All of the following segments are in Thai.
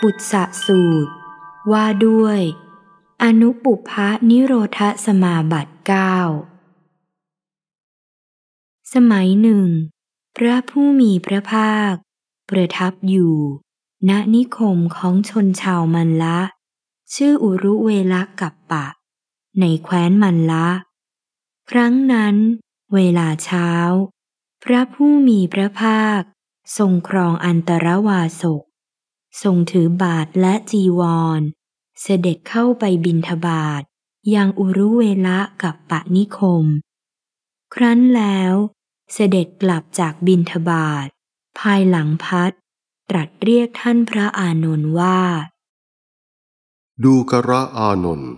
ปุตสะสูตรว่าด้วย อนุปุพะนิโรธสมาบัติเก้า สมัยหนึ่ง พระผู้มีพระภาค ประทับอยู่ ณนิคมของชนชาวมันละ ชื่ออุรุเวลกัปปะ ในแคว้นมันละ ครั้งนั้น เวลาเช้า พระผู้มีพระภาค ทรงครองอันตรวาสกทรงถือบาทและจีวรเสด็จเข้าไปบินทบาทยังอุรุเวละกับปะนิคม ครั้นแล้วเสด็จกลับจากบินทบาท ภายหลังพัดตรัสเรียกท่านพระอานนท์ว่า ดูกระอานนท์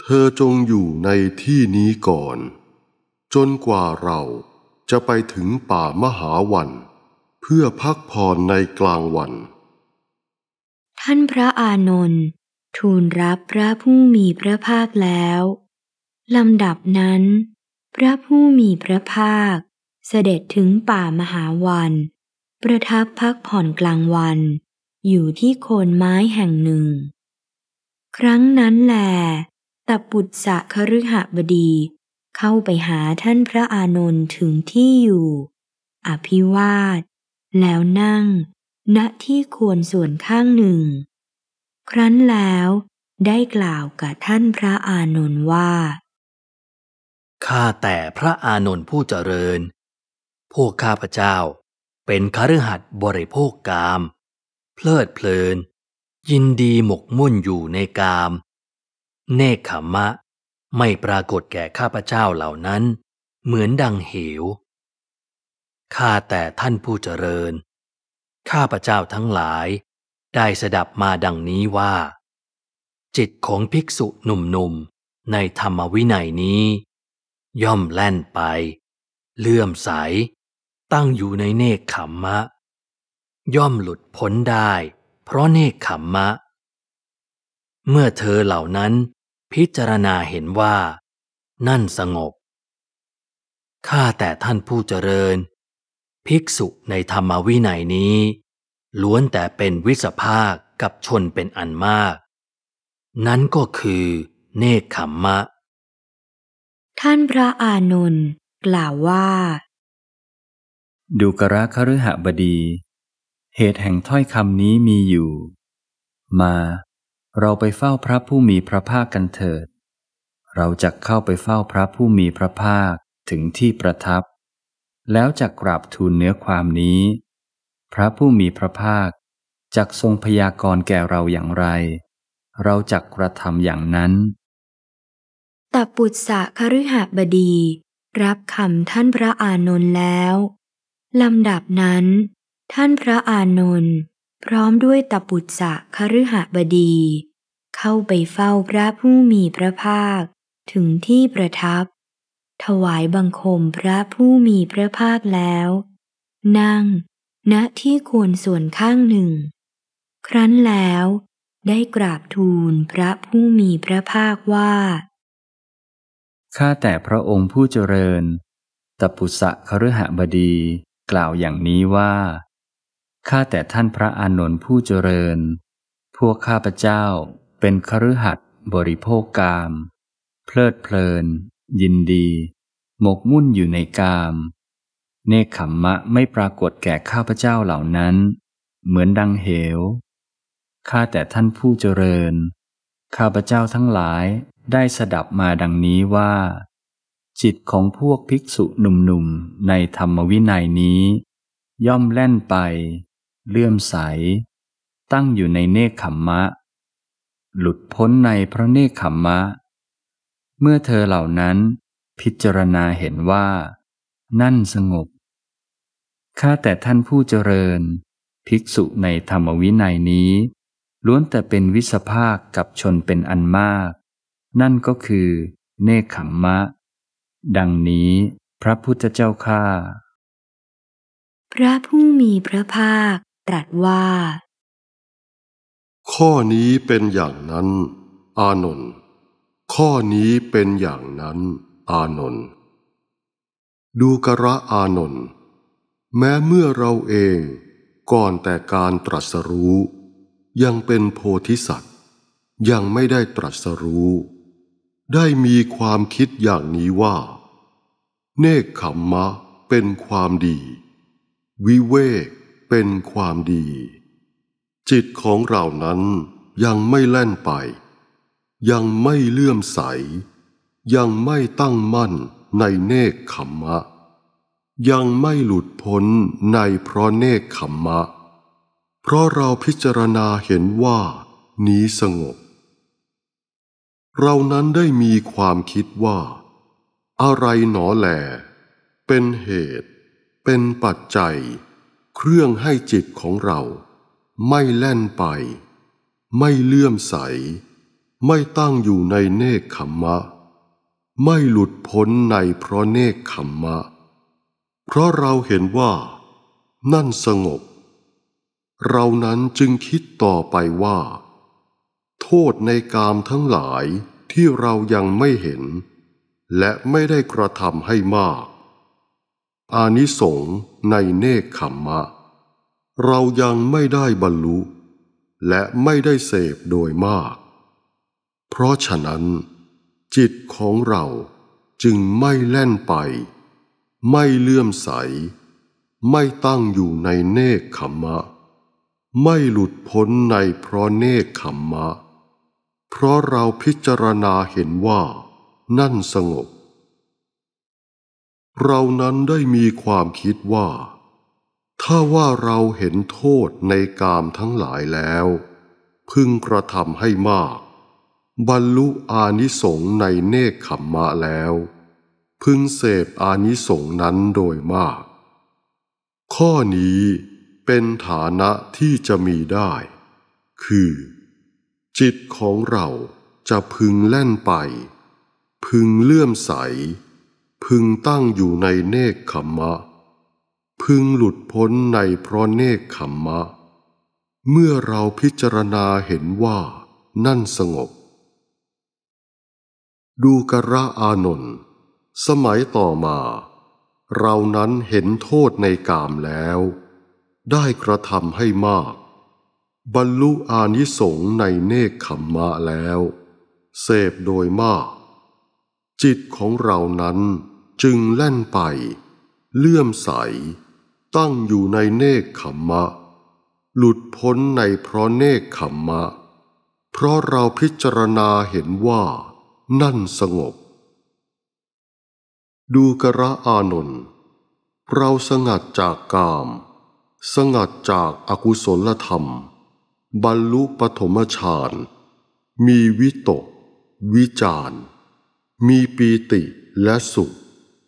เธอจงอยู่ในที่นี้ก่อน จนกว่าเราจะไปถึงป่ามหาวัน เพื่อพักผ่อนในกลางวันท่านพระอานนท์ ทูลรับพระผู้มีพระภาคแล้ว ลำดับนั้น พระผู้มีพระภาค เสด็จถึงป่ามหาวัน ประทับพักผ่อนกลางวัน อยู่ที่โคนไม้แห่งหนึ่ง ครั้งนั้นแหลตับปุตสะคฤหบดีเข้าไปหาท่านพระอานนท์ถึงที่อยู่ อภิวาท แล้วนั่งณที่ควรส่วนข้างหนึ่ง ครั้นแล้วได้กล่าวกับท่านพระอานนท์ว่า ข้าแต่พระอานนท์ผู้เจริญ พวกข้าพเจ้าเป็นคฤหัสถ์บริโภคกาม เพลิดเพลิน ยินดีหมกมุ่นอยู่ในกามเนคขมะไม่ปรากฏแก่ข้าพเจ้าเหล่านั้น เหมือนดังเหวข้าแต่ท่านผู้เจริญข้าพเจ้าทั้งหลายได้สดับมาดังนี้ว่า จิตของภิกษุหนุ่มๆ ในธรรมวินัยนี้ ย่อมแล่นไป เลื่อมใส ตั้งอยู่ในเนคขมมะ ย่อมหลุดพ้นได้ เพราะเนคขมมะ เมื่อเธอเหล่านั้นพิจารณาเห็นว่านั่นสงบ ข้าแต่ท่านผู้เจริญภิกษุในธรรมวินัยนี้ ล้วนแต่เป็นวิสภาคกับชนเป็นอันมาก นั้นก็คือเนคขมมะ ท่านพระอานนท์กล่าวว่า ดูกระคฤหบดี เหตุแห่งถ้อยคำนี้มีอยู่ มาเราไปเฝ้าพระผู้มีพระภาคกันเถิด เราจะเข้าไปเฝ้าพระผู้มีพระภาคถึงที่ประทับแล้วจักกราบทูลเนื้อความนี้ พระผู้มีพระภาคจักทรงพยากรณ์แก่เราอย่างไร เราจักกระทำอย่างนั้น ตปุตสะคฤหบดี รับคำท่านพระอานนท์แล้วลำดับนั้น ท่านพระอานนท์พร้อมด้วยตปุตสะคฤหบดี เข้าไปเฝ้าพระผู้มีพระภาคถึงที่ประทับถวายบังคมพระผู้มีพระภาคแล้ว นั่งณที่ควรส่วนข้างหนึ่ง ครั้นแล้วได้กราบทูลพระผู้มีพระภาคว่า ข้าแต่พระองค์ผู้เจริญ ตปุสะคฤหบดีกล่าวอย่างนี้ว่า ข้าแต่ท่านพระอานนท์ผู้เจริญ พวกข้าพเจ้าเป็นคฤหัสบริโภคกามเพลิดเพลินยินดีหมกมุ่นอยู่ในกาม เนคขมมะไม่ปรากฏแก่ข้าพเจ้าเหล่านั้น เหมือนดังเหวข้าแต่ท่านผู้เจริญ ข้าพเจ้าทั้งหลายได้สดับมาดังนี้ว่า จิตของพวกภิกษุหนุ่มๆในธรรมวินัยนี้ ย่อมแล่นไปเลื่อมใส ตั้งอยู่ในเนคขมมะ หลุดพ้นในพระเนคขมมะเมื่อเธอเหล่านั้นพิจารณาเห็นว่า นั่นสงบ ข้าแต่ท่านผู้เจริญ ภิกษุในธรรมวินัยนี้ ล้วนแต่เป็นวิสภาคกับชนเป็นอันมาก นั่นก็คือ เนคขมมะ ดังนี้พระพุทธเจ้าข้าพระผู้มีพระภาคตรัสว่า ข้อนี้เป็นอย่างนั้น อานนท์ข้อนี้เป็นอย่างนั้นอานนท์ดูกระอานนท์แม้เมื่อเราเองก่อนแต่การตรัสรู้ ยังเป็นโพธิสัตว์ ยังไม่ได้ตรัสรู้ ได้มีความคิดอย่างนี้ว่า เนคขมมะเป็นความดี วิเวกเป็นความดี จิตของเรานั้นยังไม่แล่นไปยังไม่เลื่อมใส ยังไม่ตั้งมั่นในเนกขมมะ ยังไม่หลุดพ้นในเพราะเนกขมมะ เพราะเราพิจารณาเห็นว่า นี้สงบ เรานั้นได้มีความคิดว่า อะไรหนอแหล เป็นเหตุ เป็นปัจจัย เครื่องให้จิตของเรา ไม่แล่นไป ไม่เลื่อมใสไม่ตั้งอยู่ในเนคขมมะ ไม่หลุดพ้นในเพราะเนคขมมะเพราะเราเห็นว่านั่นสงบ เรานั้นจึงคิดต่อไปว่า โทษในกามทั้งหลายที่เรายังไม่เห็น และไม่ได้กระทำให้มาก อานิสงส์ในเนคขมมะเรายังไม่ได้บรรลุ และไม่ได้เสพโดยมากเพราะฉะนั้น จิตของเราจึงไม่แล่นไป ไม่เลื่อมใส ไม่ตั้งอยู่ในเนคขมะ ไม่หลุดพ้นในเพราะเนคขมะ เพราะเราพิจารณาเห็นว่านั่นสงบ เรานั้นได้มีความคิดว่า ถ้าว่าเราเห็นโทษในกามทั้งหลายแล้ว พึงกระทำให้มากบรรลุอานิสงส์ในเนคขมมะแล้ว พึงเสพอานิสงส์นั้นโดยมาก ข้อนี้เป็นฐานะที่จะมีได้ คือ จิตของเราจะพึงแล่นไป พึงเลื่อมใส พึงตั้งอยู่ในเนคขมมะ พึงหลุดพ้นในเพราะเนคขมมะ เมื่อเราพิจารณาเห็นว่านั่นสงบดูกระอานนท์สมัยต่อมา เรานั้นเห็นโทษในกามแล้ว ได้กระทำให้มาก บรรลุอานิสงส์ในเนคขมมะแล้ว เสพโดยมาก จิตของเรานั้นจึงแล่นไป เลื่อมใสตั้งอยู่ในเนคขมมะ หลุดพ้นในเพราะเนคขมมะ เพราะเราพิจารณาเห็นว่านั่นสงบ ดูกระอานนท์เราสงัดจากกาม สงัดจากอากุศลธรรม บรรลุปฐมฌานมีวิตก วิจาร มีปีติและสุข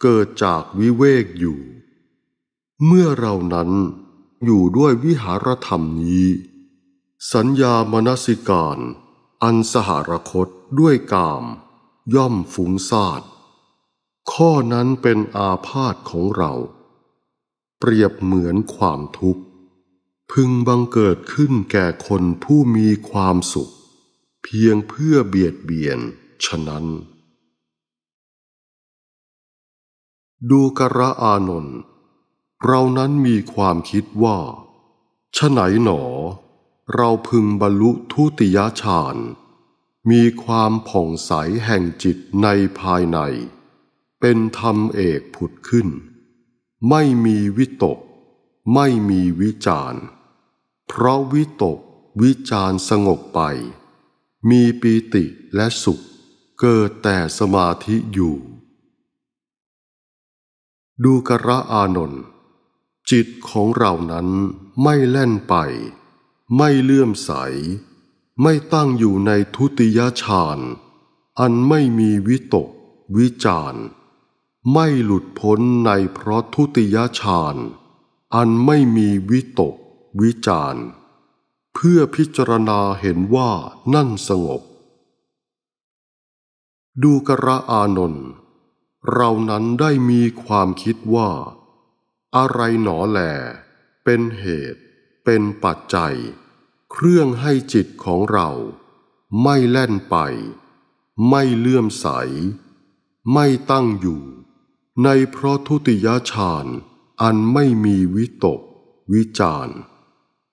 เกิดจากวิเวกอยู่ เมื่อเรานั้น อยู่ด้วยวิหารธรรมนี้ สัญญามนสิการอันสหรคตด้วยกาม ย่อมฟุ้งซ่านข้อนั้นเป็นอาพาธของเรา เปรียบเหมือนความทุกข์ พึงบังเกิดขึ้นแก่คนผู้มีความสุข เพียงเพื่อเบียดเบียนฉะนั้น ดูกระอานนท์เรานั้นมีความคิดว่าฉไหนหนอ เราพึงบรรลุทุติยฌานมีความผ่องใสแห่งจิตในภายใน เป็นธรรมเอกผุดขึ้น ไม่มีวิตก ไม่มีวิจารเพราะวิตกวิจารสงบไป มีปีติและสุขเกิดแต่สมาธิอยู่ ดูกระอานนท์จิตของเรานั้นไม่แล่นไป ไม่เลื่อมใสไม่ตั้งอยู่ในทุติยฌานอันไม่มีวิตกวิจารไม่หลุดพ้นในเพราะทุติยฌานอันไม่มีวิตกวิจารเพื่อพิจารณาเห็นว่านั่นสงบ ดูกระอานนท์เรานั้นได้มีความคิดว่า อะไรหนอแหลเป็นเหตุ เป็นปัจจัยเครื่องให้จิตของเราไม่แล่นไป ไม่เลื่อมใส ไม่ตั้งอยู่ ในเพราะทุติยฌานอันไม่มีวิตกวิจาร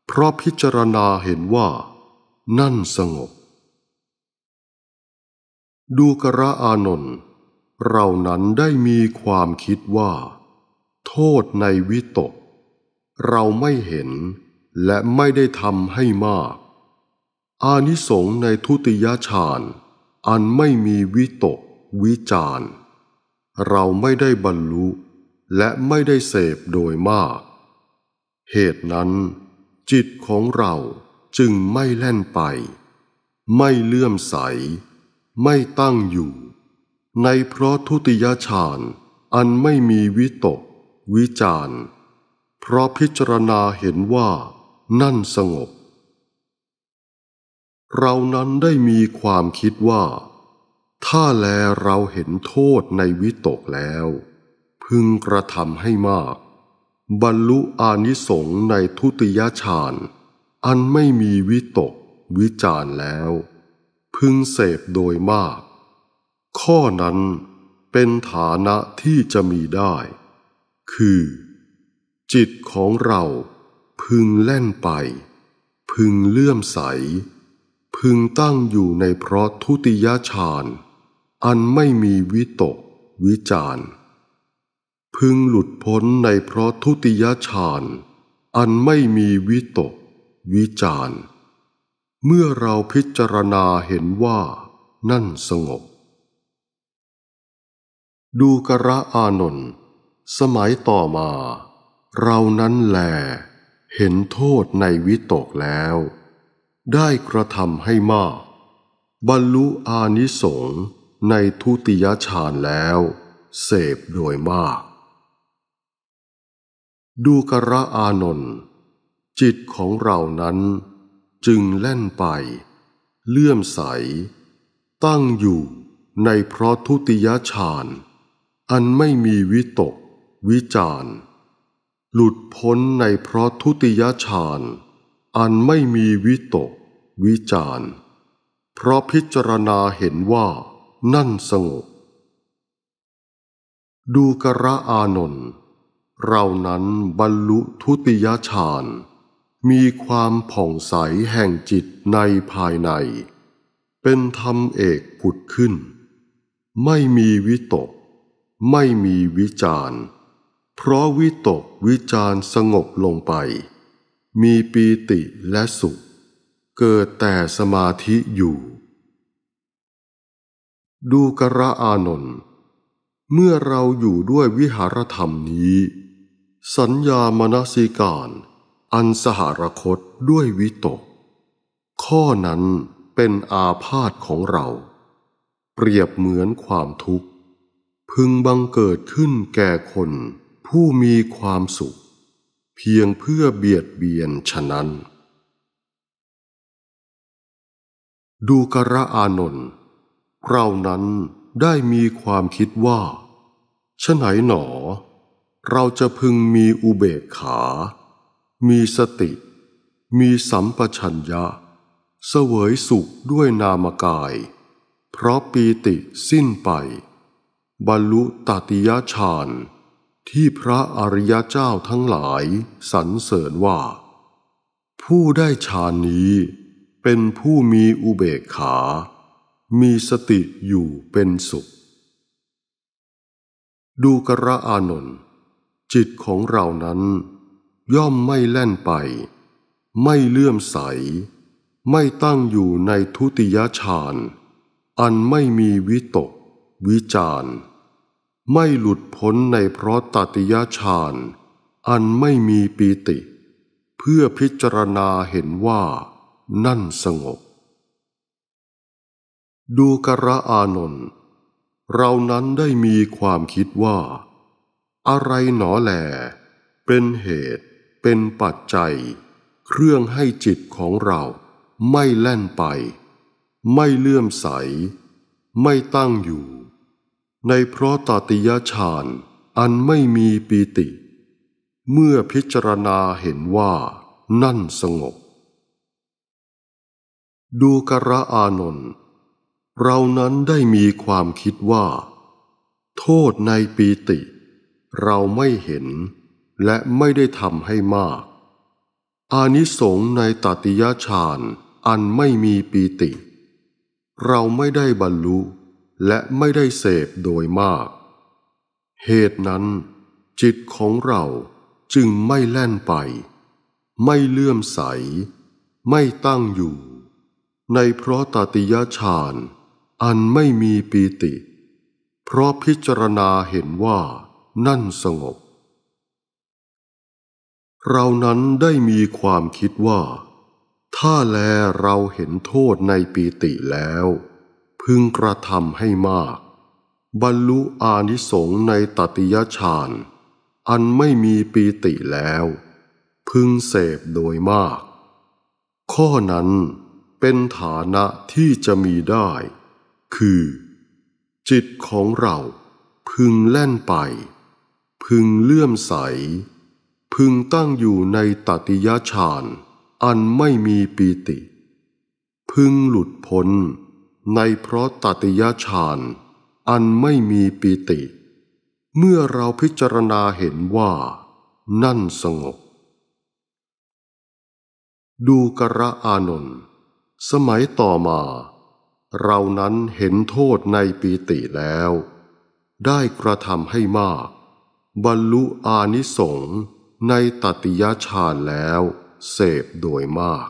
เพราะพิจารณาเห็นว่านั่นสงบ ดูกระอานนท์เรานั้นได้มีความคิดว่า โทษในวิตก เราไม่เห็นและไม่ได้ทำให้มาก อานิสงส์ในทุติยฌานอันไม่มีวิตกวิจาร เราไม่ได้บรรลุ และไม่ได้เสพโดยมาก เหตุนั้น จิตของเราจึงไม่แล่นไป ไม่เลื่อมใส ไม่ตั้งอยู่ ในเพราะทุติยฌาน อันไม่มีวิตกวิจาร เพราะพิจารณาเห็นว่านั่นสงบ เรานั้นได้มีความคิดว่า ถ้าแลเราเห็นโทษในวิตกแล้ว พึงกระทำให้มาก บรรลุอานิสงส์ในทุติยฌาน อันไม่มีวิตกวิจารแล้ว พึงเสพโดยมาก ข้อนั้นเป็นฐานะที่จะมีได้ คือ จิตของเราพึงแล่นไป พึงเลื่อมใส พึงตั้งอยู่ในเพราะทุติยฌานอันไม่มีวิตกวิจารพึงหลุดพ้นในเพราะทุติยฌานอันไม่มีวิตก วิจารเมื่อเราพิจารณาเห็นว่านั่นสงบ ดูกระอานนท์สมัยต่อมา เรานั้นแหลเห็นโทษในวิตกแล้ว ได้กระทำให้มาก บรรลุอานิสงส์ในทุติยฌานแล้ว เสพโดยมาก ดูกระอานนท์จิตของเรานั้นจึงแล่นไป เลื่อมใส ตั้งอยู่ในเพราะทุติยฌานอันไม่มีวิตกวิจารณ์หลุดพ้นในเพราะทุติยฌานอันไม่มีวิตกวิจารเพราะพิจารณาเห็นว่านั่นสงบดูกระอานนท์เรานั้นบรรลุทุติยฌานมีความผ่องใสแห่งจิตในภายใน เป็นธรรมเอกผุดขึ้น ไม่มีวิตก ไม่มีวิจารณ์เพราะวิตกวิจารสงบลงไป มีปีติและสุข เกิดแต่สมาธิอยู่ ดูกระอานน เมื่อเราอยู่ด้วยวิหารธรรมนี้ สัญญามนสิการ อันสหรคตด้วยวิตก ข้อนั้นเป็นอาพาธของเรา เปรียบเหมือนความทุกข์ พึงบังเกิดขึ้นแก่คนผู้มีความสุข เพียงเพื่อเบียดเบียนฉะนั้น ดูกระอานนท์เรานั้นได้มีความคิดว่าฉไหนหนอ เราจะพึงมีอุเบกขา มีสติ มีสัมปชัญญะ เสวยสุขด้วยนามกาย เพราะปีติสิ้นไป บรรลุตติยฌานที่พระอริยเจ้าทั้งหลาย สรรเสริญว่า ผู้ได้ฌานนี้เป็นผู้มีอุเบกขา มีสติอยู่เป็นสุข ดูกระอานนท์จิตของเรานั้น ย่อมไม่แล่นไป ไม่เลื่อมใส ไม่ตั้งอยู่ในทุติยฌานอันไม่มีวิตกวิจารณ์ไม่หลุดพ้นในเพราะตติยฌานอันไม่มีปีติ เพื่อพิจารณาเห็นว่านั่นสงบ ดูกระอานนท์เรานั้นได้มีความคิดว่า อะไรหนอแหลเป็นเหตุ เป็นปัจจัย เครื่องให้จิตของเราไม่แล่นไป ไม่เลื่อมใส ไม่ตั้งอยู่ในเพราะตาติยฌานอันไม่มีปีติ เมื่อพิจารณาเห็นว่านั่นสงบ ดูกระอานนท์เรานั้นได้มีความคิดว่า โทษในปีติเราไม่เห็นและไม่ได้ทำให้มาก อานิสงส์ในตติยฌานอันไม่มีปีติเราไม่ได้บรรลุและไม่ได้เสพโดยมาก เหตุนั้น จิตของเราจึงไม่แล่นไป ไม่เลื่อมใส ไม่ตั้งอยู่ ในเพราะตติยฌานอันไม่มีปีติ เพราะพิจารณาเห็นว่านั่นสงบ เรานั้นได้มีความคิดว่า ถ้าแลเราเห็นโทษในปีติแล้วพึงกระทำให้มาก บรรลุอานิสงส์ในตติยฌาน อันไม่มีปีติแล้ว พึงเสพโดยมาก ข้อนั้นเป็นฐานะที่จะมีได้ คือ จิตของเราพึงแล่นไป พึงเลื่อมใส พึงตั้งอยู่ในตติยฌาน อันไม่มีปีติ พึงหลุดพ้นในเพราะตติยฌานอันไม่มีปีติ เมื่อเราพิจารณาเห็นว่านั่นสงบ ดูกระอานน สมัยต่อมา เรานั้นเห็นโทษในปีติแล้ว ได้กระทำให้มาก บรรลุอานิสงในตติยฌานแล้ว เสพโดยมาก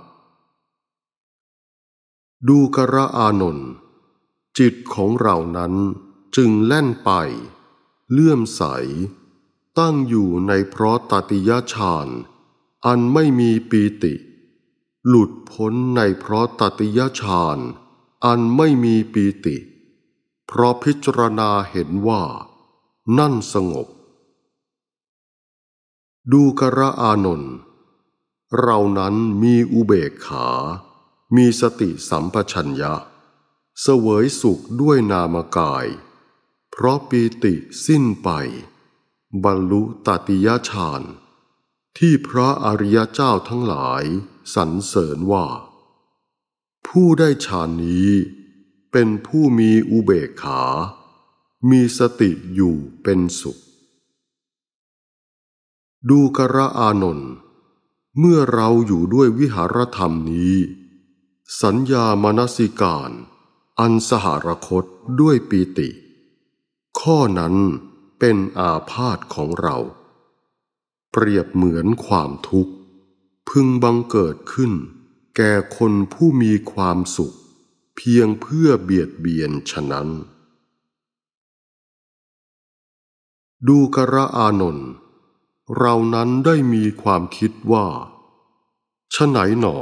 ดูกระอานนท์จิตของเรานั้นจึงแล่นไป เลื่อมใส ตั้งอยู่ในเพราะตติยฌานอันไม่มีปีติ หลุดพ้นในเพราะตติยฌานอันไม่มีปีติ เพราะพิจารณาเห็นว่านั่นสงบ ดูกระอานนท์เรานั้นมีอุเบกขามีสติสัมปชัญญะ เสวยสุขด้วยนามกาย เพราะปีติสิ้นไป บรรลุตติยฌานที่พระอริยเจ้าทั้งหลายสรรเสริญว่า ผู้ได้ฌานนี้เป็นผู้มีอุเบกขา มีสติอยู่เป็นสุข ดูกระอานนท์เมื่อเราอยู่ด้วยวิหารธรรมนี้สัญญามนสิการ อันสหรคตด้วยปีติ ข้อนั้นเป็นอาพาธของเรา เปรียบเหมือนความทุกข์ พึงบังเกิดขึ้น แก่คนผู้มีความสุข เพียงเพื่อเบียดเบียนฉะนั้น ดูกระอานนท์เรานั้นได้มีความคิดว่าฉะไหนหนอ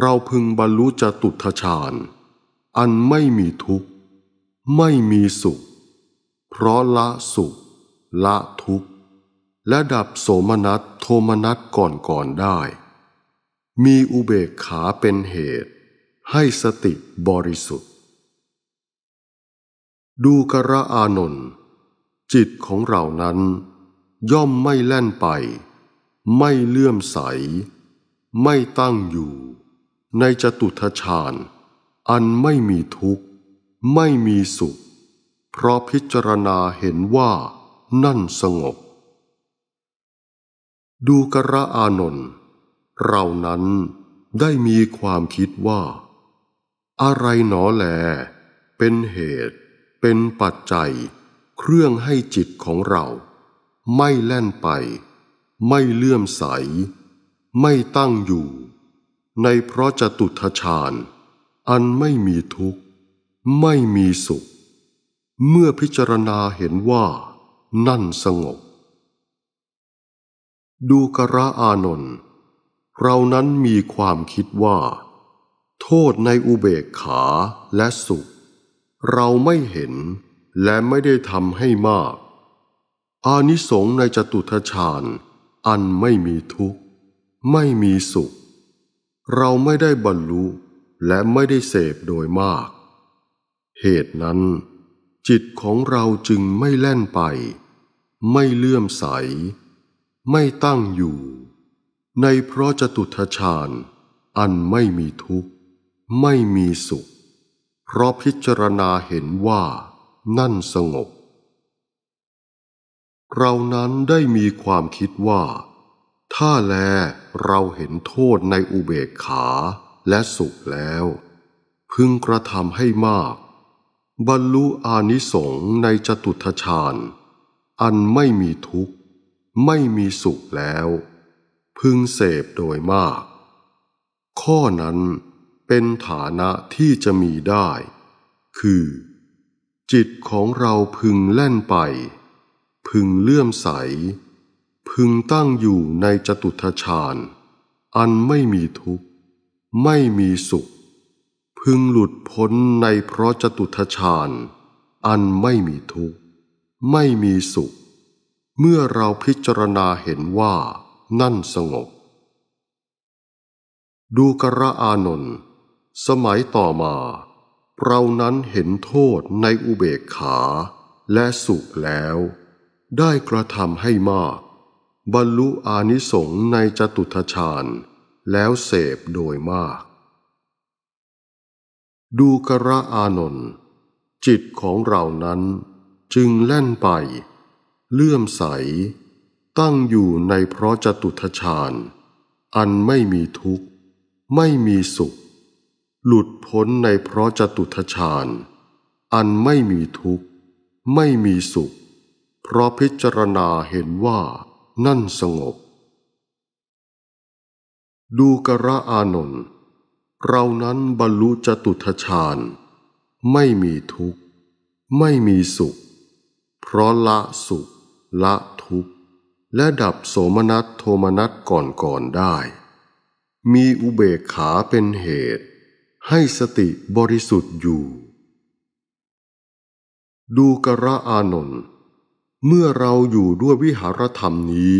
เราพึงบรรลุจตุทชาญอันไม่มีทุกข์ ไม่มีสุข เพราะละสุข ละทุกข์และดับโสมนัส โทมนัสก่อนก่อนได้ มีอุเบกขาเป็นเหตุ ให้สติบริสุทธิ์ ดูกระอานนท์จิตของเรานั้น ย่อมไม่แล่นไป ไม่เลื่อมใส ไม่ตั้งอยู่ในจตุทชาญอันไม่มีทุกข์ ไม่มีสุข เพราะพิจารณาเห็นว่านั่นสงบ ดูกระอานนท์เรานั้นได้มีความคิดว่า อะไรหนอแล เป็นเหตุ เป็นปัจจัย เครื่องให้จิตของเรา ไม่แล่นไป ไม่เลื่อมใส ไม่ตั้งอยู่ในเพราะจตุทชาญอันไม่มีทุกข์ ไม่มีสุข เมื่อพิจารณาเห็นว่านั่นสงบ ดูกระอานนท์เรานั้นมีความคิดว่า โทษในอุเบกขาและสุข เราไม่เห็นและไม่ได้ทำให้มาก อานิสงส์ในจตุทชาญอันไม่มีทุกข์ ไม่มีสุขเราไม่ได้บรรลุและไม่ได้เสพโดยมาก เหตุนั้น จิตของเราจึงไม่แล่นไป ไม่เลื่อมใส ไม่ตั้งอยู่ ในเพราะจตุทชาญ อันไม่มีทุกข์ ไม่มีสุข เพราะพิจารณาเห็นว่านั่นสงบ เรานั้นได้มีความคิดว่าถ้าแลเราเห็นโทษในอุเบกขาและสุขแล้ว พึงกระทำให้มาก บรรลุอานิสงส์ในจตุทชาญ อันไม่มีทุกข์ ไม่มีสุขแล้ว พึงเสพโดยมาก ข้อนั้นเป็นฐานะที่จะมีได้ คือ จิตของเราพึงแล่นไป พึงเลื่อมใสพึงตั้งอยู่ในจตุทชาญ อันไม่มีทุกข์ ไม่มีสุข พึงหลุดพ้นในเพราะจตุทชาญ อันไม่มีทุกข์ไม่มีสุข เมื่อเราพิจารณาเห็นว่านั่นสงบ ดูกระอานนท์สมัยต่อมาเรานั้นเห็นโทษในอุเบกขาและสุขแล้ว ได้กระทำให้มากบรรลุอานิสงส์ในจตุทชาญแล้วเสพโดยมาก ดูกระอานนท์จิตของเรานั้นจึงแล่นไป เลื่อมใส ตั้งอยู่ในเพราะจตุทชาญอันไม่มีทุกข์ ไม่มีสุข หลุดพ้นในเพราะจตุทชาญอันไม่มีทุกข์ ไม่มีสุข เพราะพิจารณาเห็นว่านั่นสงบ ดูกระอานนท์เรานั้นบรรลุจตุทชาญ ไม่มีทุกข์ ไม่มีสุข เพราะละสุข ละทุกข์ และดับโสมนัสโทมนัสก่อนก่อนได้ มีอุเบกขาเป็นเหตุ ให้สติบริสุทธิ์อยู่ ดูกระอานนท์เมื่อเราอยู่ด้วยวิหารธรรมนี้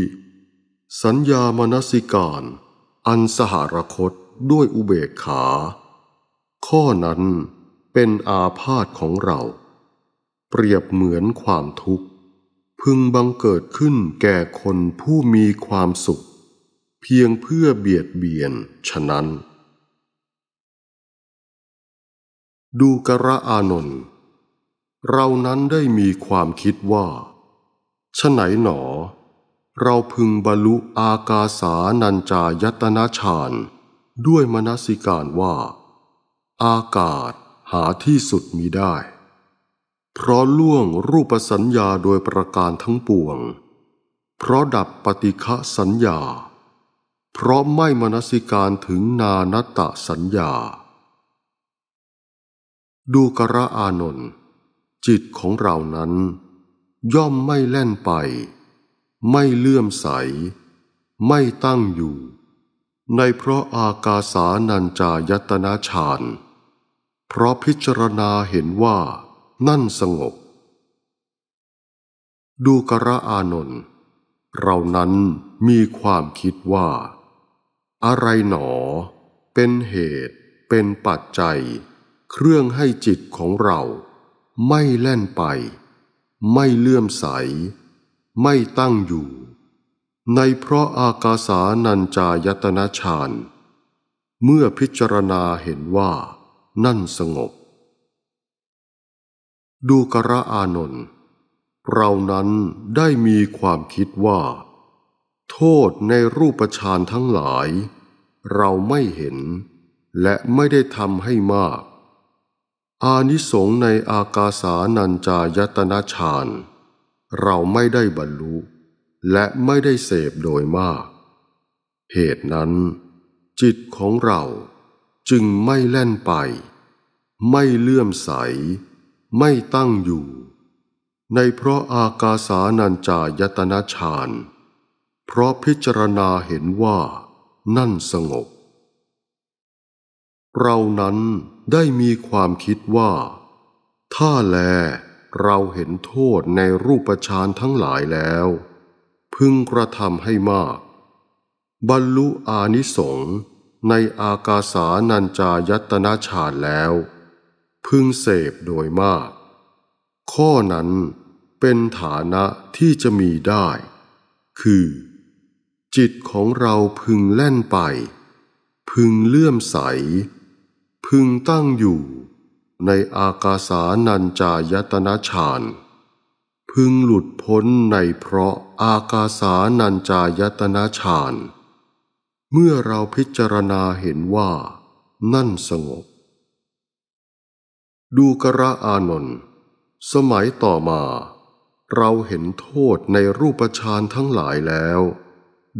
สัญญามนสิการ อันสหรคตด้วยอุเบกขา ข้อนั้นเป็นอาพาธของเรา เปรียบเหมือนความทุกข์ พึงบังเกิดขึ้นแก่คนผู้มีความสุข เพียงเพื่อเบียดเบียนฉะนั้น ดูกระอานนท์เรานั้นได้มีความคิดว่าฉไหนหนอ เราพึงบรรลุอากาสานัญจายตนาฌานด้วยมนสิการว่า อากาศหาที่สุดมีได้ เพราะล่วงรูปสัญญาโดยประการทั้งปวง เพราะดับปฏิฆะสัญญา เพราะไม่มนสิการถึงนานตะสัญญา ดูกระอานนท์จิตของเรานั้นย่อมไม่แล่นไป ไม่เลื่อมใส ไม่ตั้งอยู่ ในเพราะอากาสานัญจายตนะฌานเพราะพิจารณาเห็นว่านั่นสงบ ดูกระอานนท์เรานั้นมีความคิดว่า อะไรหนอเป็นเหตุ เป็นปัจจัย เครื่องให้จิตของเราไม่แล่นไปไม่เลื่อมใส ไม่ตั้งอยู่ ในเพราะอากาสานัญจายตนะฌานเมื่อพิจารณาเห็นว่านั่นสงบ ดูกระอานนท์เรานั้นได้มีความคิดว่า โทษในรูปฌานทั้งหลาย เราไม่เห็นและไม่ได้ทำให้มากอานิสงส์ในอากาสานัญจายตนะฌาน เราไม่ได้บรรลุและไม่ได้เสพโดยมากเหตุนั้น จิตของเราจึงไม่แล่นไป ไม่เลื่อมใส ไม่ตั้งอยู่ ในเพราะอากาสานัญจายตนะฌาน เพราะพิจารณาเห็นว่านั่นสงบ เรานั้นได้มีความคิดว่า ถ้าแลเราเห็นโทษในรูปฌานทั้งหลายแล้ว พึงกระทำให้มาก บรรลุอานิสงส์ในอากาสานัญจายตนะฌานแล้ว พึงเสพโดยมาก ข้อนั้นเป็นฐานะที่จะมีได้ คือ จิตของเราพึงแล่นไป พึงเลื่อมใสพึงตั้งอยู่ในอากาสานัญจายตนะฌานพึงหลุดพ้นในเพราะอากาสานัญจายตนะฌาน เมื่อเราพิจารณาเห็นว่านั่นสงบ ดูกระอานนท์สมัยต่อมา เราเห็นโทษในรูปฌานทั้งหลายแล้ว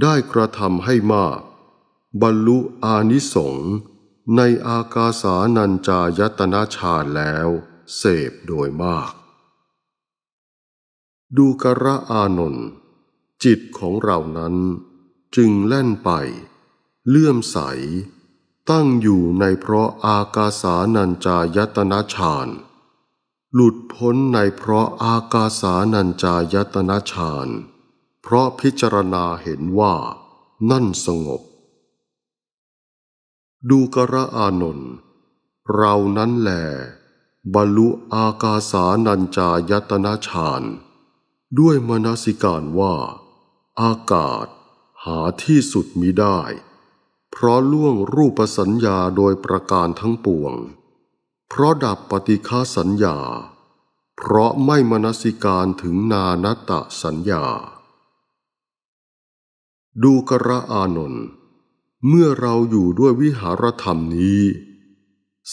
ได้กระทำให้มาก บรรลุอานิสงส์ในอากาสานัญจายตนะฌานแล้วเสพโดยมาก ดูกระอานนท์จิตของเรานั้นจึงแล่นไป เลื่อมใส ตั้งอยู่ในเพราะอากาสานัญจายตนะฌาน หลุดพ้นในเพราะอากาสานัญจายตนะฌานเพราะพิจารณาเห็นว่านั่นสงบดูกระอานนท์เรานั้นแหลบรรลุอากาสานัญจายตนะฌานด้วยมนสิการว่า อากาศหาที่สุดมิได้ เพราะล่วงรูปสัญญาโดยประการทั้งปวง เพราะดับปฏิฆาสัญญา เพราะไม่มนสิการถึงนานตตสัญญา ดูกระอานนท์เมื่อเราอยู่ด้วยวิหารธรรมนี้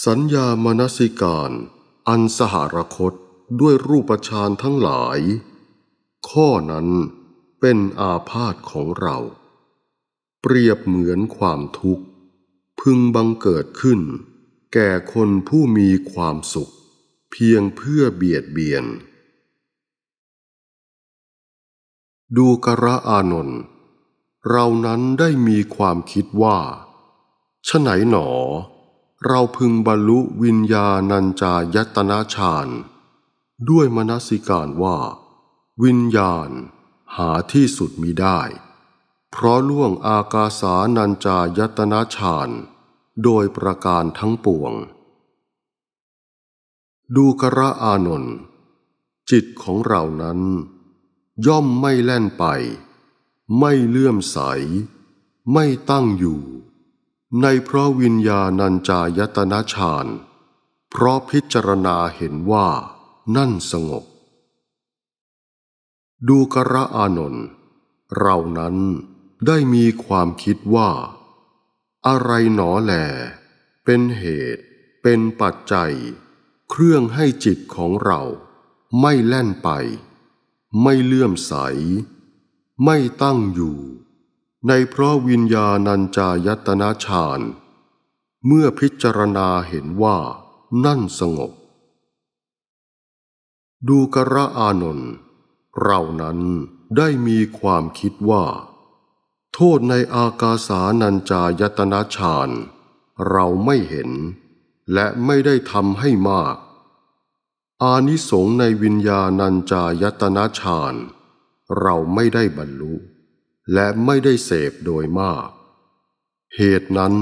สัญญามนสิการ อันสหรคตด้วยรูปฌานทั้งหลาย ข้อนั้นเป็นอาพาธของเรา เปรียบเหมือนความทุกข์ พึงบังเกิดขึ้น แก่คนผู้มีความสุข เพียงเพื่อเบียดเบียน ดูกระอานนท์เรานั้นได้มีความคิดว่าฉไหนหนอ เราพึงบรรลุวิญญาณัญจายตนะฌานด้วยมนสิการว่า วิญญาณหาที่สุดมิได้ เพราะล่วงอากาสานัญจายตนะฌานโดยประการทั้งปวง ดูกระอานนท์จิตของเรานั้น ย่อมไม่แล่นไปไม่เลื่อมใส ไม่ตั้งอยู่ ในพระวิญญาณัญจายตนะฌาน เพราะพิจารณาเห็นว่านั่นสงบ ดูกระอานนท์ เรานั้นได้มีความคิดว่า อะไรหนอแหลเป็นเหตุ เป็นปัจจัย เครื่องให้จิตของเรา ไม่แล่นไป ไม่เลื่อมใสไม่ตั้งอยู่ ในเพราะวิญญาณัญจายตนะฌานเมื่อพิจารณาเห็นว่านั่นสงบ ดูกระอานนท์เรานั้นได้มีความคิดว่า โทษในอากาสานัญจายตนะฌานเราไม่เห็นและไม่ได้ทำให้มาก อานิสงในวิญญาณัญจายตนะฌานเเราไม่ได้บรรลุและไม่ได้เสพโดยมาก เหตุนั้น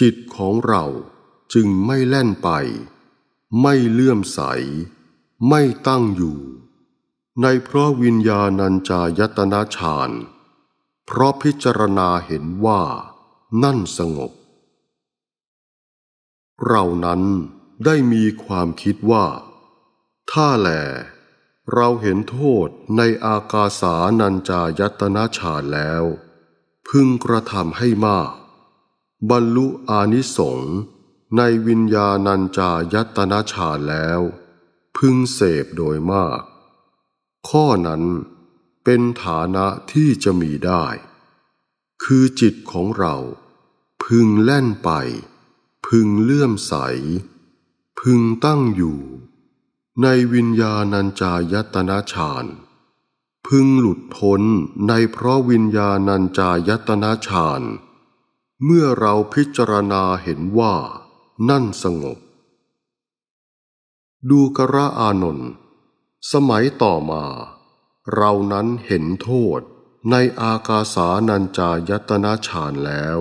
จิตของเราจึงไม่แล่นไป ไม่เลื่อมใส ไม่ตั้งอยู่ ในเพราะวิญญาณัญจายตนาฌานเพราะพิจารณาเห็นว่านั่นสงบเรานั้นได้มีความคิดว่า ถ้าแหลเราเห็นโทษในอากาสานัญจายตนะฌานแล้ว พึงกระทำให้มาก บรรลุอานิสงส์ในวิญญาณัญจายตนะฌานแล้ว พึงเสพโดยมาก ข้อนั้นเป็นฐานะที่จะมีได้ คือจิตของเรา พึงแล่นไป พึงเลื่อมใส พึงตั้งอยู่ในวิญญาณัญจายตนะฌาน พึงหลุดพ้นในเพราะวิญญาณัญจายตนะฌานเมื่อเราพิจารณาเห็นว่านั่นสงบ ดูกระอานนท์สมัยต่อมา เรานั้นเห็นโทษในอากาสานัญจายตนะฌานแล้ว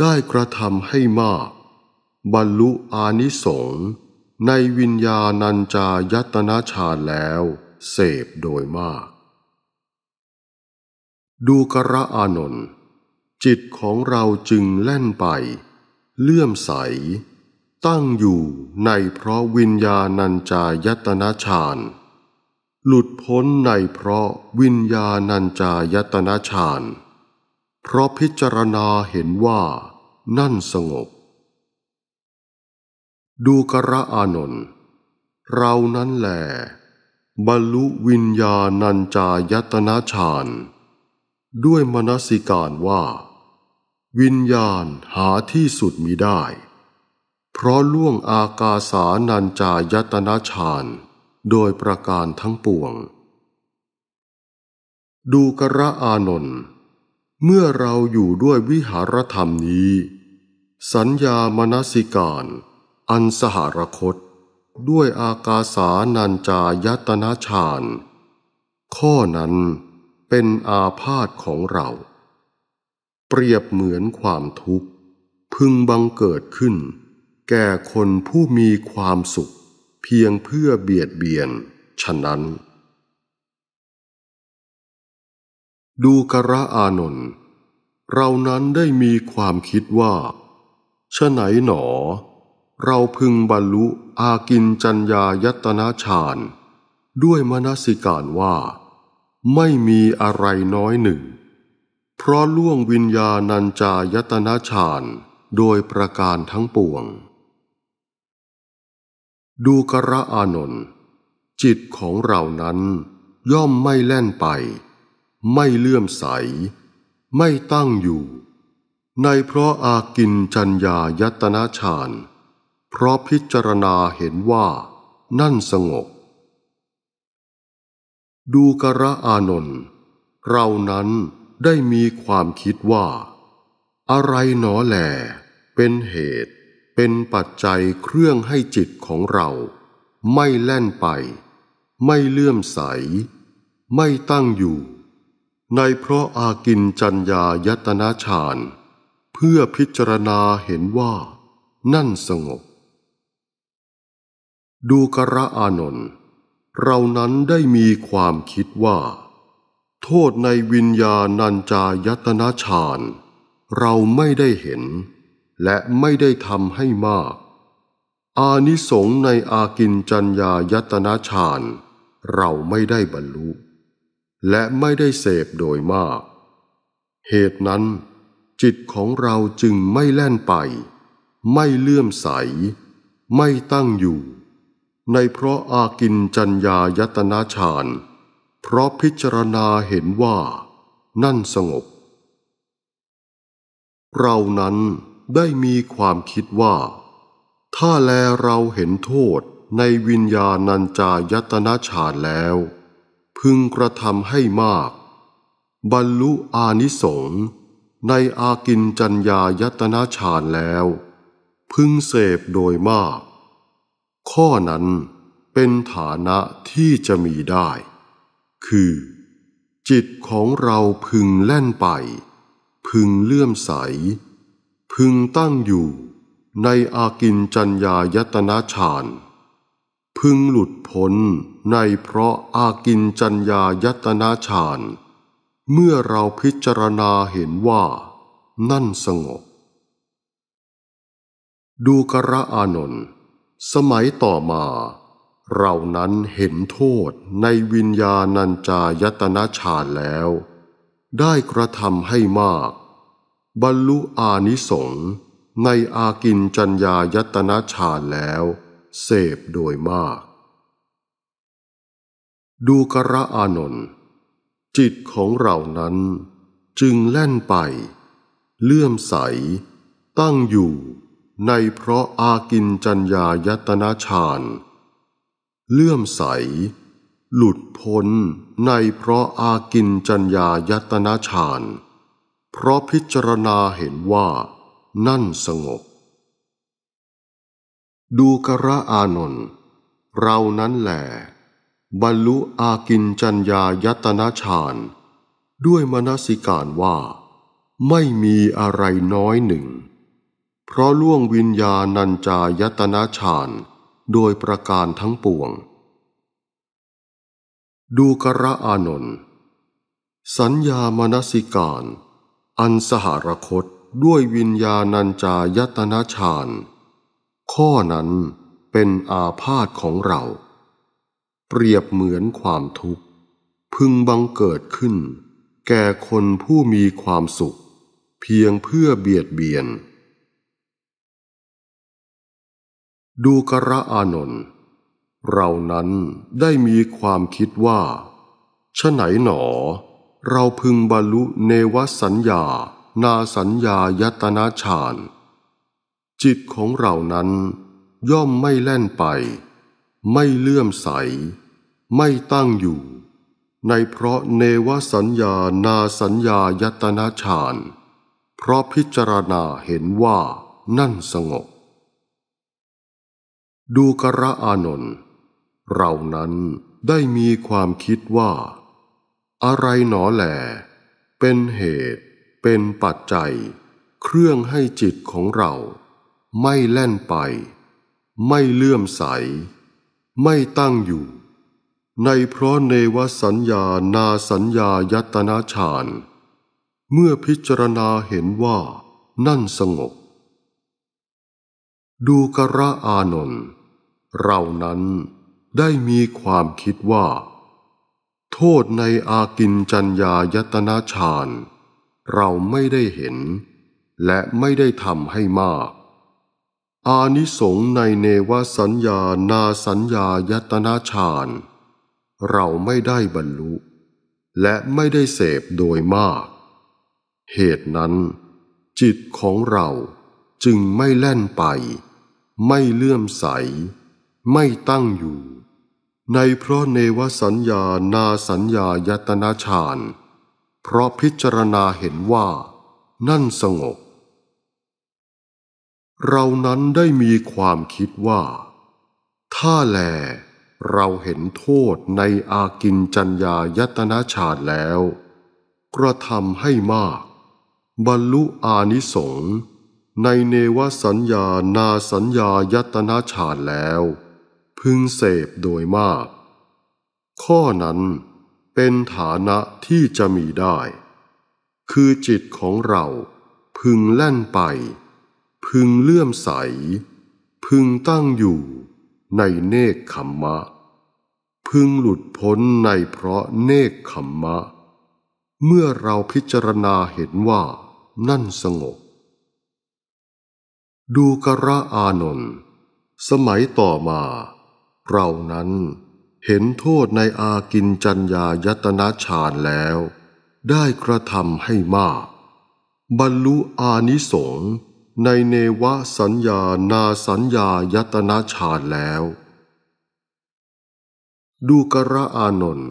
ได้กระทำให้มากบรรลุอานิสงส์ในวิญญาณัญจายตนะฌานแล้ว เสพโดยมาก ดูกระอานนท์จิตของเราจึงแล่นไป เลื่อมใส ตั้งอยู่ในเพราะวิญญาณัญจายตนะฌานหลุดพ้นในเพราะวิญญาณัญจายตนะฌานเพราะพิจารณาเห็นว่านั่นสงบดูกระอานนท์เรานั้นแหล บรรลุวิญญาณัญจายตนะฌานด้วยมนสิการว่า วิญญาณหาที่สุดมิได้ เพราะล่วงอากาสานัญจายตนะฌานโดยประการทั้งปวง ดูกระอานนท์เมื่อเราอยู่ด้วยวิหารธรรมนี้ สัญญามนสิการอันสหรคตด้วยอากาสานันจายตนาฌานข้อนั้นเป็นอาพาธของเรา เปรียบเหมือนความทุกข์ พึงบังเกิดขึ้น แก่คนผู้มีความสุขเพียงเพื่อเบียดเบียน ฉะนั้น ดูกระอานนท์เรานั้นได้มีความคิดว่าชะไหนหนอเราพึงบรรลุอากินจัญญายตนะฌานด้วยมนสิการว่า ไม่มีอะไรน้อยหนึ่ง เพราะล่วงวิญญาณัญจายตนะฌานโดยประการทั้งปวง ดูกระอานนท์จิตของเรานั้นย่อมไม่แล่นไป ไม่เลื่อมใส ไม่ตั้งอยู่ ในเพราะอากินจัญญายตนะฌานเพราะพิจารณาเห็นว่านั่นสงบ ดูกระอานนท์เรานั้นได้มีความคิดว่า อะไรหนอแหลเป็นเหตุ เป็นปัจจัยเครื่องให้จิตของเรา ไม่แล่นไป ไม่เลื่อมใส ไม่ตั้งอยู่ ในเพราะอากินจัญญายตนาฌานเพื่อพิจารณาเห็นว่านั่นสงบดูกระอานนท์เรานั้นได้มีความคิดว่า โทษในวิญญาณัญจายตนะฌานเราไม่ได้เห็น และไม่ได้ทำให้มาก อานิสงในอากินจัญญายตนะฌานเราไม่ได้บรรลุ และไม่ได้เสพโดยมาก เหตุนั้น จิตของเราจึงไม่แล่นไป ไม่เลื่อมใส ไม่ตั้งอยู่ในเพราะอากินจัญญายตนาฌาน เพราะพิจารณาเห็นว่า นั่นสงบเรานั้นได้มีความคิดว่า ถ้าแลเราเห็นโทษในวิญญาณัญจายตนาฌานแล้ว พึงกระทำให้มากบรรลุอานิสงส์ในอากินจัญญายตนาฌานแล้ว พึงเสพโดยมากข้อนั้นเป็นฐานะที่จะมีได้ คือ จิตของเราพึงแล่นไป พึงเลื่อมใส พึงตั้งอยู่ในอากินจัญญายตนะฌาน พึงหลุดพ้นในเพราะอากินจัญญายตนะฌานเมื่อเราพิจารณาเห็นว่านั่นสงบ ดูกระอานนท์สมัยต่อมา เรานั้นเห็นโทษในวิญญาณัญจายตนะฌานแล้ว ได้กระทำให้มาก บรรลุอานิสงส์ในอากินจัญญายตนะฌานแล้ว เสพโดยมาก ดูกระอานนท์จิตของเรานั้นจึงแล่นไป เลื่อมใสตั้งอยู่ในเพราะอากินจัญญายตนะฌานเลื่อมใสหลุดพ้นในเพราะอากินจัญญายตนะฌานเพราะพิจารณาเห็นว่านั่นสงบ ดูกระอานนท์เรานั้นแหลบรรลุอากินจัญญายตนะฌานด้วยมนสิการว่า ไม่มีอะไรน้อยหนึ่งเพราะล่วงวิญญาณัญจายตนะฌานโดยประการทั้งปวง ดูกระอานนท์สัญญามนสิการ อันสหรคต ด้วยวิญญาณัญจายตนะฌานข้อนั้นเป็นอาพาธของเรา เปรียบเหมือนความทุกข์ พึงบังเกิดขึ้น แก่คนผู้มีความสุข เพียงเพื่อเบียดเบียนดูกระอานนท์เรานั้นได้มีความคิดว่าชะไหนหนอเราพึงบรรลุเนวสัญญา นาสัญญายตนาฌานจิตของเรานั้นย่อมไม่แล่นไป ไม่เลื่อมใส ไม่ตั้งอยู่ ในเพราะเนวสัญญานาสัญญายตนาฌานเพราะพิจารณาเห็นว่านั่นสงบดูกระอานนท์เรานั้นได้มีความคิดว่า อะไรหนอแหลเป็นเหตุ เป็นปัจจัย เครื่องให้จิตของเรา ไม่แล่นไป ไม่เลื่อมใส ไม่ตั้งอยู่ ในเพราะเนวสัญญานาสัญญายตนาฌานเมื่อพิจารณาเห็นว่านั่นสงบ ดูกระอานนท์เรานั้นได้มีความคิดว่า โทษในอากินจัญญายตนาฌานเราไม่ได้เห็น และไม่ได้ทำให้มาก อานิสงในเนวสัญญานาสัญญายตนาฌานเราไม่ได้บรรลุ และไม่ได้เสพโดยมาก เหตุนั้น จิตของเราจึงไม่แล่นไป ไม่เลื่อมใสไม่ตั้งอยู่ ในเพราะเนวสัญญานาสัญญายตนาฌานเพราะพิจารณาเห็นว่านั่นสงบเรานั้นได้มีความคิดว่า ถ้าแลเราเห็นโทษในอากินจัญญายตนาฌานแล้ว กระทำให้มากบรรลุอานิสงในเนวสัญญานาสัญญายตนาฌานแล้วพึงเสพโดยมาก ข้อนั้นเป็นฐานะที่จะมีได้ คือจิตของเราพึงแล่นไป พึงเลื่อมใส พึงตั้งอยู่ในเนกขมมะ พึงหลุดพ้น ในเพราะเนกขมมะ เมื่อเราพิจารณาเห็นว่านั่นสงบ ดูกระอานนท์สมัยต่อมาเรานั้นเห็นโทษในอากินจัญญายตนะฌานแล้ว ได้กระทำให้มากบรรลุอานิสงส์ในเนวสัญญานาสัญญายตนะฌานแล้วดูกระอานนท์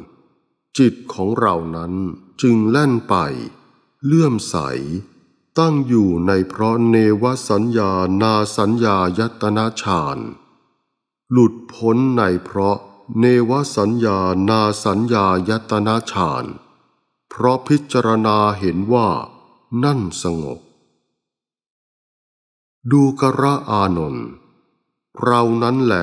จิตของเรานั้นจึงแล่นไป เลื่อมใส ตั้งอยู่ในเพราะเนวสัญญานาสัญญายตนะฌานหลุดพ้นในเพราะเนวสัญญานาสัญญายตนาฌานเพราะพิจารณาเห็นว่านั่นสงบ ดูกระอานนท์เรานั้นแหล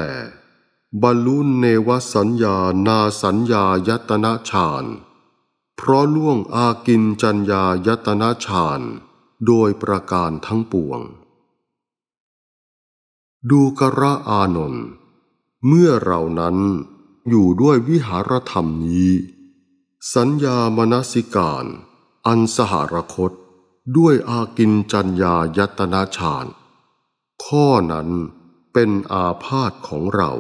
บรรลุเนวสัญญานาสัญญายตนาฌานเพราะล่วงอากินจัญญายตนาฌานโดยประการทั้งปวง ดูกระอานนท์เมื่อเรานั้นอยู่ด้วยวิหารธรรมนี้ สัญญามนสิการ อันสหรคต ด้วยอากินจัญญายตนาฌานข้อนั้นเป็นอาพาธของเรา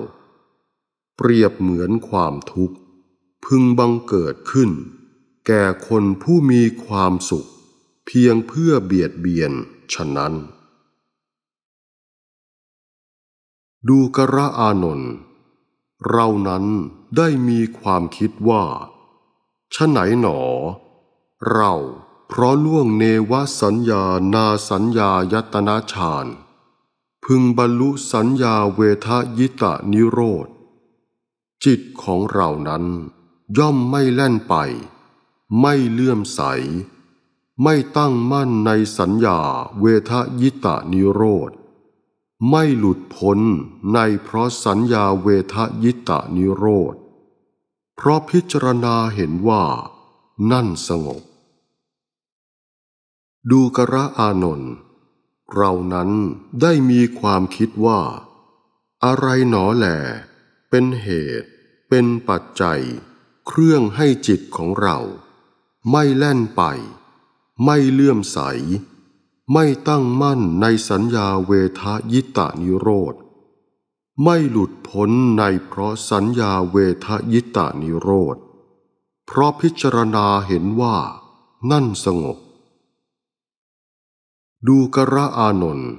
เปรียบเหมือนความทุกข์ พึงบังเกิดขึ้น แก่คนผู้มีความสุข เพียงเพื่อเบียดเบียนฉะนั้นดูกระอานนท์เรานั้นได้มีความคิดว่าชะไหนหนอ เราเพราะล่วงเนวสัญญานาสัญญายตนาฌาน พึงบรรลุสัญญาเวทยิตะนิโรธ จิตของเรานั้นย่อมไม่แล่นไป ไม่เลื่อมใส ไม่ตั้งมั่นในสัญญาเวทยิตะนิโรธไม่หลุดพ้นในเพราะสัญญาเวทยิตะนิโรธ เพราะพิจารณาเห็นว่านั่นสงบ ดูกระอานนท์เรานั้นได้มีความคิดว่า อะไรหนอแหลเป็นเหตุ เป็นปัจจัย เครื่องให้จิตของเรา ไม่แล่นไป ไม่เลื่อมใสไม่ตั้งมั่นในสัญญาเวทายตานิโรธไม่หลุดพ้นในเพราะสัญญาเวทายตานิโรธเพราะพิจารณาเห็นว่านั่นสงบดูกระอานนท์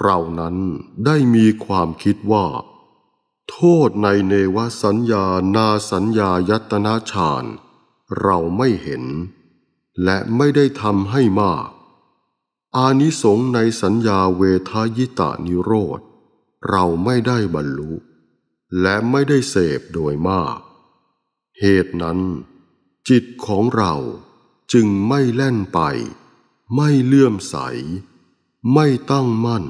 เรานั้นได้มีความคิดว่า โทษในเนวสัญญานาสัญญายตนาฌานเราไม่เห็น และไม่ได้ทำให้มากอานิสงในสัญญาเวทายตานิโรธเราไม่ได้บรรลุ และไม่ได้เสพโดยมาก เหตุนั้นจิตของเราจึงไม่แล่นไป ไม่เลื่อมใส ไม่ตั้งมั่น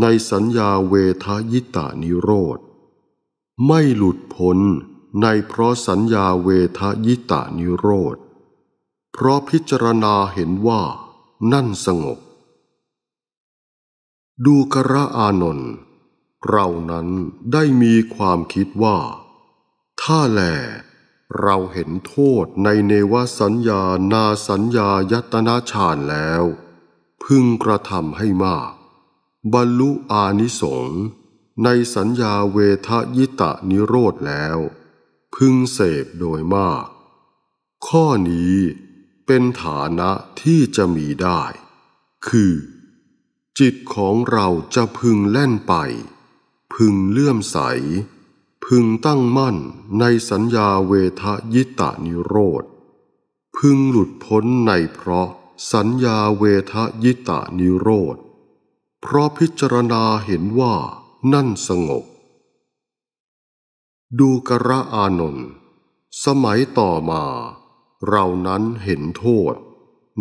ในสัญญาเวทายตานิโรธไม่หลุดพ้นในเพราะสัญญาเวทายตานิโรธเพราะพิจารณาเห็นว่านั่นสงบดูกระอานนท์เรานั้นได้มีความคิดว่า ถ้าแล เราเห็นโทษในเนวสัญญานาสัญญายตนาชาญแล้ว พึงกระทำให้มากบรรลุอานิสงส์ในสัญญาเวทยิตะนิโรธแล้ว พึงเสพโดยมาก ข้อนี้เป็นฐานะที่จะมีได้ คือจิตของเราจะพึงแล่นไป พึงเลื่อมใส พึงตั้งมั่นในสัญญาเวทยิตานิโรธ พึงหลุดพ้นในเพราะสัญญาเวทยิตานิโรธ เพราะพิจารณาเห็นว่านั่นสงบ ดูกระอานนท์สมัยต่อมา เรานั้นเห็นโทษ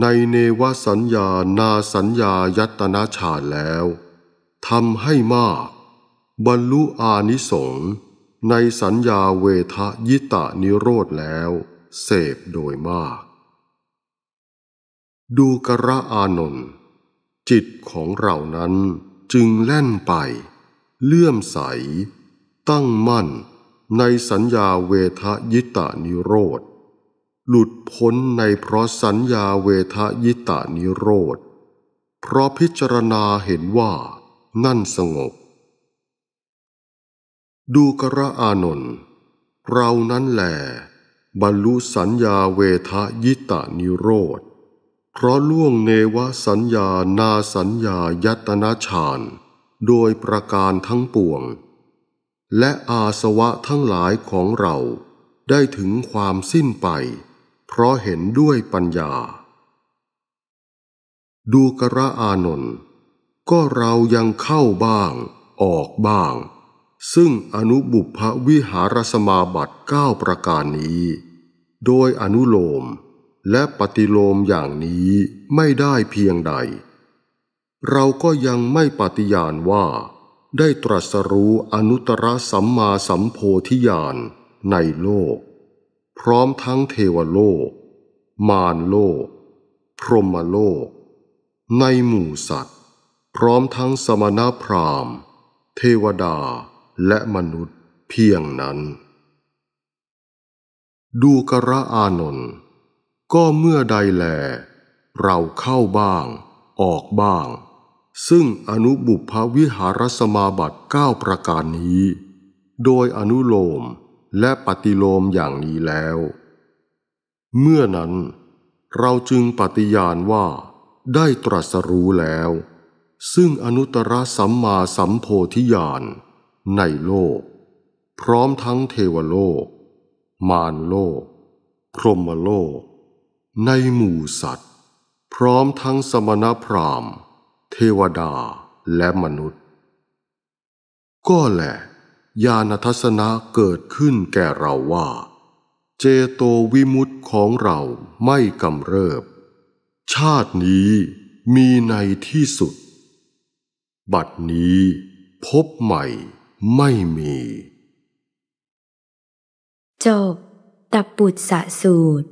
ในเนวสัญญานาสัญญายัตนาชาแล้วทำให้มาก บรรลุอานิสงส์ในสัญญาเวทยิตะนิโรธแล้ว เสพโดยมาก ดูกระอานนท์จิตของเรานั้นจึงแล่นไป เลื่อมใส ตั้งมั่น ในสัญญาเวทยิตะนิโรธหลุดพ้นในเพราะสัญญาเวทยิตานิโรธ เพราะพิจารณาเห็นว่านั่นสงบ ดูกระอานนท์เรานั้นแหลบรรลุสัญญาเวทยิตานิโรธ เพราะล่วงเนวสัญญานาสัญญายตนาชานโดยประการทั้งปวง และอาสวะทั้งหลายของเราได้ถึงความสิ้นไปเพราะเห็นด้วยปัญญา ดูกระอานนท์ก็เรายังเข้าบ้าง ออกบ้าง ซึ่งอนุบุพวิหารสมาบัติเก้าประการนี้ โดยอนุโลมและปฏิโลมอย่างนี้ไม่ได้เพียงใด เราก็ยังไม่ปฏิญาณว่า ได้ตรัสรู้อนุตตรสัมมาสัมโพธิญาณในโลกพร้อมทั้งเทวโลก มารโลก พรหมโลก ในหมู่สัตว์ พร้อมทั้งสมณพราหมณ์เทวดาและมนุษย์เพียงนั้น ดูกระอานนท์ก็เมื่อใดแล เราเข้าบ้างออกบ้าง ซึ่งอนุบุพวิหารสมาบัติ 9 ประการนี้โดยอนุโลมและปฏิโลมอย่างนี้แล้ว เมื่อนั้น เราจึงปฏิญาณว่าได้ตรัสรู้แล้ว ซึ่งอนุตตรสัมมาสัมโพธิญาณในโลก พร้อมทั้งเทวโลก มารโลก พรหมโลก ในหมู่สัตว์ พร้อมทั้งสมณพราหมณ์ เทวดาและมนุษย์ ก็แหละญาณทัศนะเกิดขึ้นแก่เราว่า เจโตวิมุตของเราไม่กำเริบ ชาตินี้มีในที่สุด บัดนี้พบใหม่ไม่มีจบตับปุตสะสูตร